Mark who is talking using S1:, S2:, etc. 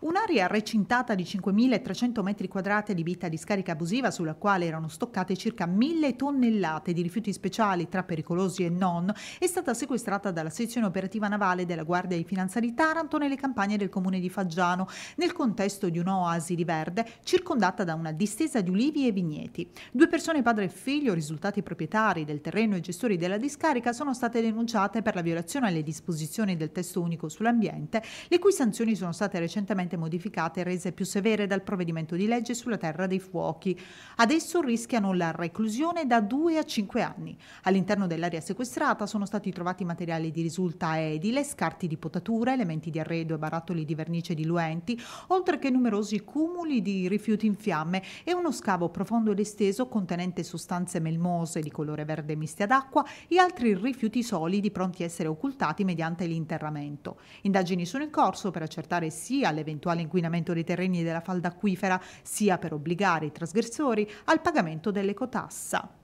S1: Un'area recintata di 5.300 metri quadrati adibita a discarica abusiva sulla quale erano stoccate circa 1.000 tonnellate di rifiuti speciali tra pericolosi e non è stata sequestrata dalla sezione operativa navale della Guardia di Finanza di Taranto nelle campagne del comune di Faggiano nel contesto di un'oasi di verde circondata da una distesa di ulivi e vigneti. Due persone, padre e figlio, risultati proprietari del terreno e gestori della discarica, sono state denunciate per la violazione alle disposizioni del testo unico sull'ambiente, le cui sanzioni sono state recentemente leggermente modificate e rese più severe dal provvedimento di legge sulla terra dei fuochi. Adesso rischiano la reclusione da 2 a 5 anni. All'interno dell'area sequestrata sono stati trovati materiali di risulta edile, scarti di potatura, elementi di arredo e barattoli di vernice diluenti, oltre che numerosi cumuli di rifiuti in fiamme e uno scavo profondo ed esteso contenente sostanze melmose di colore verde miste ad acqua e altri rifiuti solidi pronti a essere occultati mediante l'interramento. Indagini sono in corso per accertare sia le eventuale inquinamento dei terreni della falda acquifera, sia per obbligare i trasgressori al pagamento dell'ecotassa.